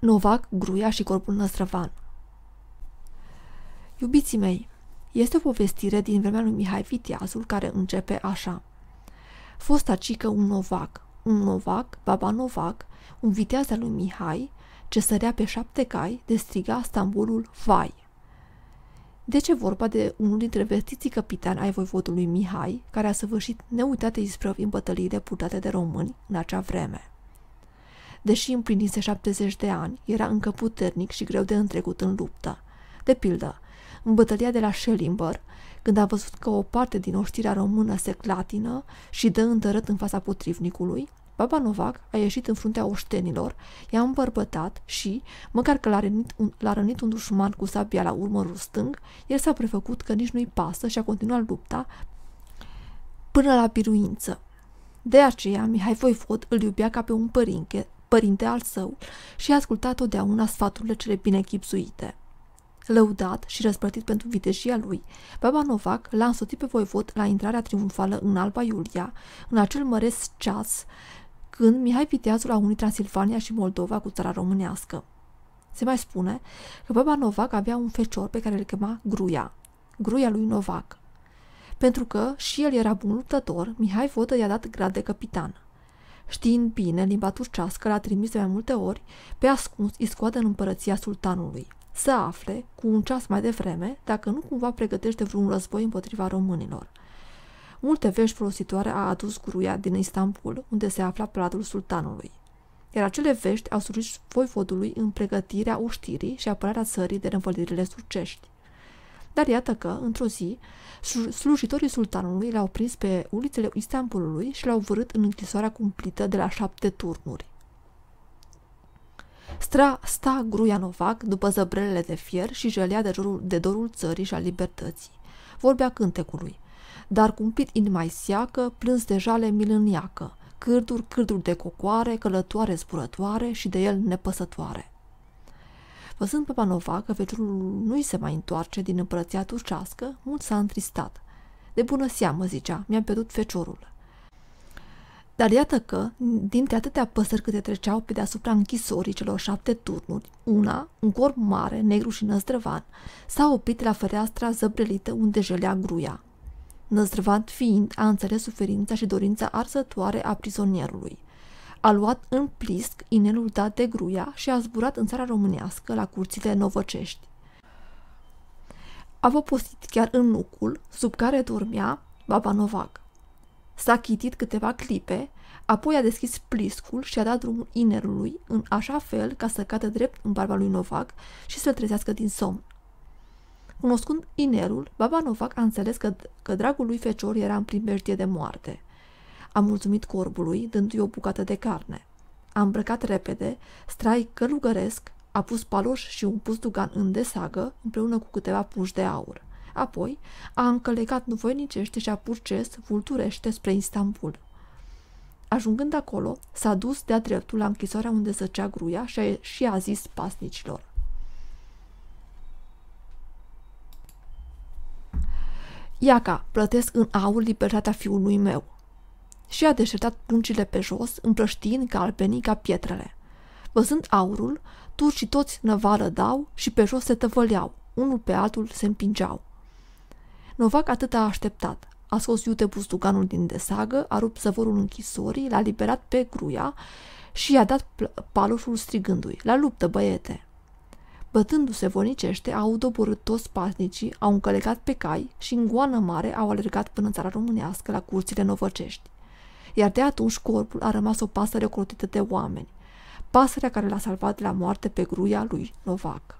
Novac, Gruia și corpul năstrăvan. Iubiții mei, este o povestire din vremea lui Mihai Viteazul care începe așa. Fost acică un novac, un novac, baba novac, un viteaz al lui Mihai, ce sărea pe șapte cai, de striga Stambulul Vai. De ce vorba de unul dintre vestiții capitani ai voivodului Mihai, care a săvârșit neuitate isprăvi în bătăliile purtate de români în acea vreme? deși împlinise 70 de ani, era încă puternic și greu de întrecut în luptă. De pildă, în bătălia de la Schellimber, când a văzut că o parte din oștirea română se clatină și dă întărât în fața potrivnicului, Baba Novac a ieșit în fruntea oștenilor, i-a împărbătat și, măcar că l-a rănit, un, l-a rănit un dușman cu sabia la urmărul stâng, el s-a prefăcut că nici nu-i pasă și a continuat lupta până la piruință. De aceea, Mihai Voivod îl iubea ca pe un părinte, părinte al său și a ascultat totdeauna sfaturile cele bine chipzuite. Lăudat și răsplătit pentru viteșia lui, baba Novac l-a însoțit pe voivod la intrarea triumfală în Alba Iulia, în acel măresc ceas, când Mihai Viteazul a unit Transilvania și Moldova cu țara românească. Se mai spune că baba Novac avea un fecior pe care îl chema Gruia, Gruia lui Novac. Pentru că și el era bun luptător, Mihai Vodă i-a dat grad de capitan. Știind bine limba turcească, l-a trimis de mai multe ori pe ascuns iscoadă în împărăția sultanului. Să afle, cu un ceas mai devreme, dacă nu cumva pregătește vreun război împotriva românilor. Multe vești folositoare a adus guruia din Istanbul, unde se afla palatul sultanului. Iar acele vești au surgit voivodului în pregătirea uștirii și apărarea țării de învălirile surcești. Dar iată că, într-o zi, slujitorii sultanului l-au prins pe ulițele Istanbulului și l-au vărât în închisoarea cumplită de la șapte turnuri. Stra, sta Gruianovac după zăbrelele de fier și jălea de, jurul, de dorul țării și a libertății. Vorbea cântecului, dar cumplit mai seacă, plâns de jale milâniacă, cârduri, cârduri de cocoare, călătoare zburătoare și de el nepăsătoare. Văzând pe Panova că feciorul nu-i se mai întoarce din împărăția turcească, mult s-a întristat. De bună seamă, zicea, mi-am pierdut feciorul. Dar iată că, dintre atâtea păsări câte treceau pe deasupra închisorii celor șapte turnuri, una, un corp mare, negru și năzdrăvan, s-a oprit la fereastra zăbrelită unde jelea gruia. Năzdrăvan fiind, a înțeles suferința și dorința arzătoare a prizonierului – a luat în plisc inelul dat de gruia și a zburat în țara românească, la curțile novăcești. A văposit chiar în nucul, sub care dormea Baba Novac. S-a chitit câteva clipe, apoi a deschis pliscul și a dat drumul inerului în așa fel ca să cadă drept în barba lui Novac și să-l trezească din somn. Cunoscând inerul, Baba Novac a înțeles că, că dragul lui fecior era în primejdie de moarte. Am mulțumit corbului, dându-i o bucată de carne. Am îmbrăcat repede, strai călugăresc, a pus paloș și un dugan în desagă, împreună cu câteva puși de aur. Apoi a încălecat nuvoinicește și a purces vulturește spre Istanbul. Ajungând acolo, s-a dus de-a dreptul la închisoarea unde zăcea gruia și a, și a zis pasnicilor. Iaca, plătesc în aur libertatea fiului meu și a deșertat pruncile pe jos, împrăștiind galbenii ca pietrele. Văzând aurul, turcii toți năvală dau și pe jos se tăvăleau, unul pe altul se împingeau. Novac atât a așteptat. A scos iute bustuganul din desagă, a rupt zăvorul închisorii, l-a liberat pe gruia și i-a dat paloșul strigându-i, la luptă, băiete! Bătându-se vonicește, au doborât toți pasnicii, au încălecat pe cai și în goană mare au alergat până în țara românească la curțile novăcești iar de atunci corpul a rămas o pasăre ocrotită de oameni, pasărea care l-a salvat de la moarte pe gruia lui Novac.